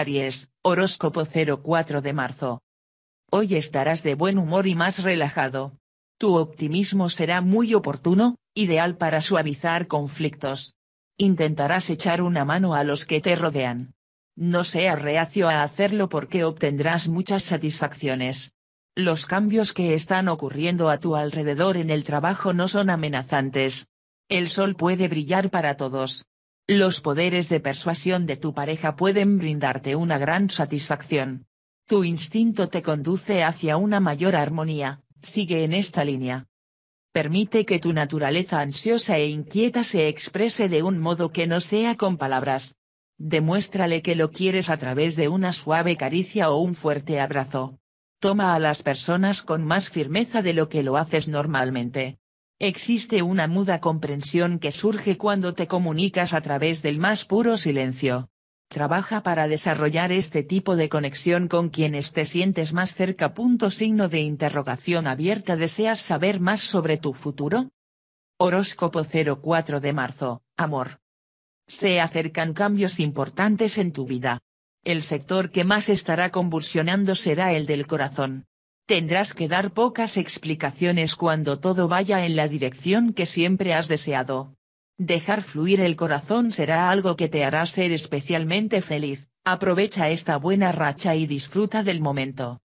Aries, horóscopo 04 de marzo. Hoy estarás de buen humor y más relajado. Tu optimismo será muy oportuno, ideal para suavizar conflictos. Intentarás echar una mano a los que te rodean. No seas reacio a hacerlo porque obtendrás muchas satisfacciones. Los cambios que están ocurriendo a tu alrededor en el trabajo no son amenazantes. El sol puede brillar para todos. Los poderes de persuasión de tu pareja pueden brindarte una gran satisfacción. Tu instinto te conduce hacia una mayor armonía, sigue en esta línea. Permite que tu naturaleza ansiosa e inquieta se exprese de un modo que no sea con palabras. Demuéstrale que lo quieres a través de una suave caricia o un fuerte abrazo. Toma a las personas con más firmeza de lo que lo haces normalmente. Existe una muda comprensión que surge cuando te comunicas a través del más puro silencio. Trabaja para desarrollar este tipo de conexión con quienes te sientes más cerca. Punto signo de interrogación abierta. ¿Deseas saber más sobre tu futuro? Horóscopo 04 de marzo, amor. Se acercan cambios importantes en tu vida. El sector que más estará convulsionando será el del corazón. Tendrás que dar pocas explicaciones cuando todo vaya en la dirección que siempre has deseado. Dejar fluir el corazón será algo que te hará ser especialmente feliz, aprovecha esta buena racha y disfruta del momento.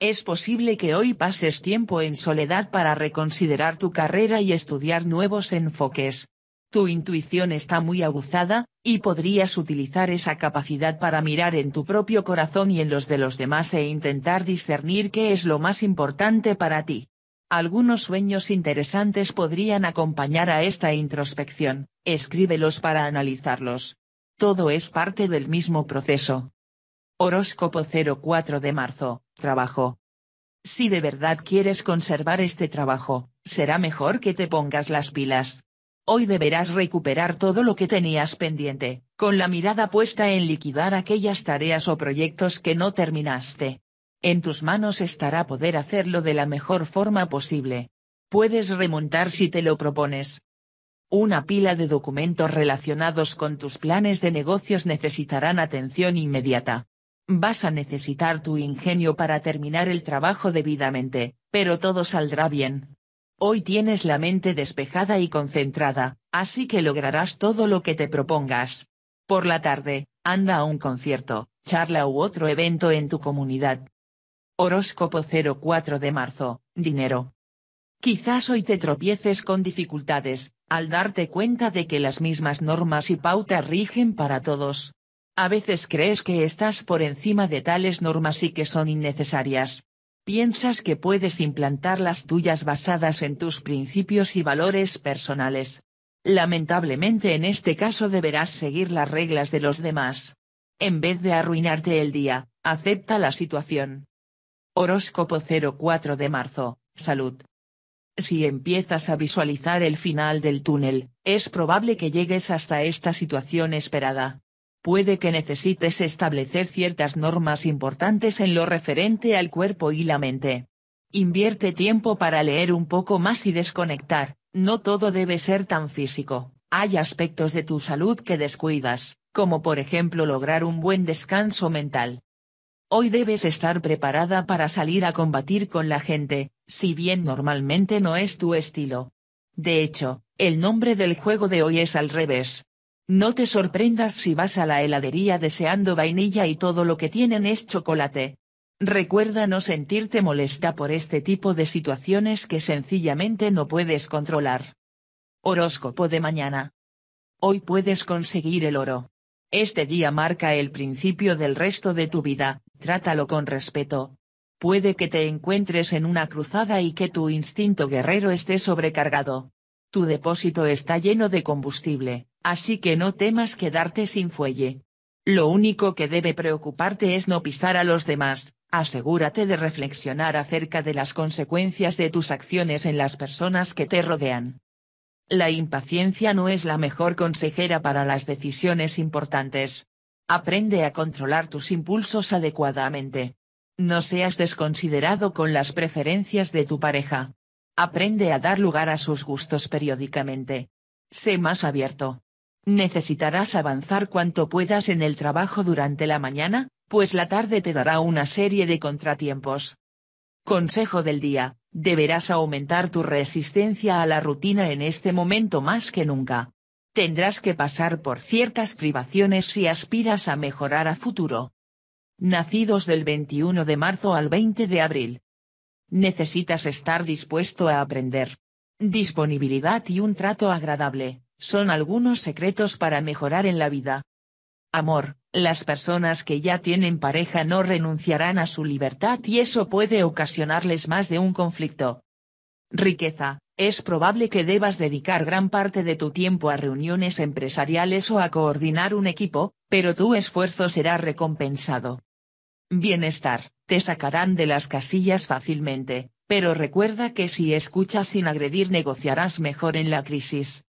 Es posible que hoy pases tiempo en soledad para reconsiderar tu carrera y estudiar nuevos enfoques, tu intuición está muy aguzada, y podrías utilizar esa capacidad para mirar en tu propio corazón y en los de los demás e intentar discernir qué es lo más importante para ti. Algunos sueños interesantes podrían acompañar a esta introspección, escríbelos para analizarlos. Todo es parte del mismo proceso. Horóscopo 04 de marzo, trabajo. Si de verdad quieres conservar este trabajo, será mejor que te pongas las pilas. Hoy deberás recuperar todo lo que tenías pendiente, con la mirada puesta en liquidar aquellas tareas o proyectos que no terminaste. En tus manos estará poder hacerlo de la mejor forma posible. Puedes remontar si te lo propones. Una pila de documentos relacionados con tus planes de negocios necesitarán atención inmediata. Vas a necesitar tu ingenio para terminar el trabajo debidamente, pero todo saldrá bien. Hoy tienes la mente despejada y concentrada, así que lograrás todo lo que te propongas. Por la tarde, anda a un concierto, charla u otro evento en tu comunidad. Horóscopo 04 de marzo, dinero. Quizás hoy te tropieces con dificultades, al darte cuenta de que las mismas normas y pautas rigen para todos. A veces crees que estás por encima de tales normas y que son innecesarias, piensas que puedes implantar las tuyas basadas en tus principios y valores personales. Lamentablemente en este caso deberás seguir las reglas de los demás. En vez de arruinarte el día, acepta la situación. Horóscopo 04 de marzo, salud. Si empiezas a visualizar el final del túnel, es probable que llegues hasta esta situación esperada puede que necesites establecer ciertas normas importantes en lo referente al cuerpo y la mente. Invierte tiempo para leer un poco más y desconectar, no todo debe ser tan físico, hay aspectos de tu salud que descuidas, como por ejemplo lograr un buen descanso mental. Hoy debes estar preparada para salir a combatir con la gente, si bien normalmente no es tu estilo. De hecho, el nombre del juego de hoy es al revés, no te sorprendas si vas a la heladería deseando vainilla y todo lo que tienen es chocolate. Recuerda no sentirte molesta por este tipo de situaciones que sencillamente no puedes controlar. Horóscopo de mañana. Hoy puedes conseguir el oro. Este día marca el principio del resto de tu vida, trátalo con respeto. Puede que te encuentres en una cruzada y que tu instinto guerrero esté sobrecargado. Tu depósito está lleno de combustible, así que no temas quedarte sin fuelle. Lo único que debe preocuparte es no pisar a los demás, asegúrate de reflexionar acerca de las consecuencias de tus acciones en las personas que te rodean. La impaciencia no es la mejor consejera para las decisiones importantes. Aprende a controlar tus impulsos adecuadamente. No seas desconsiderado con las preferencias de tu pareja. Aprende a dar lugar a sus gustos periódicamente. Sé más abierto. Necesitarás avanzar cuanto puedas en el trabajo durante la mañana, pues la tarde te dará una serie de contratiempos. Consejo del día, deberás aumentar tu resistencia a la rutina en este momento más que nunca. Tendrás que pasar por ciertas privaciones si aspiras a mejorar a futuro. Nacidos del 21 de marzo al 20 de abril. Necesitas estar dispuesto a aprender. Disponibilidad y un trato agradable son algunos secretos para mejorar en la vida. Amor, las personas que ya tienen pareja no renunciarán a su libertad y eso puede ocasionarles más de un conflicto. Riqueza, es probable que debas dedicar gran parte de tu tiempo a reuniones empresariales o a coordinar un equipo, pero tu esfuerzo será recompensado. Bienestar, te sacarán de las casillas fácilmente, pero recuerda que si escuchas sin agredir negociarás mejor en la crisis.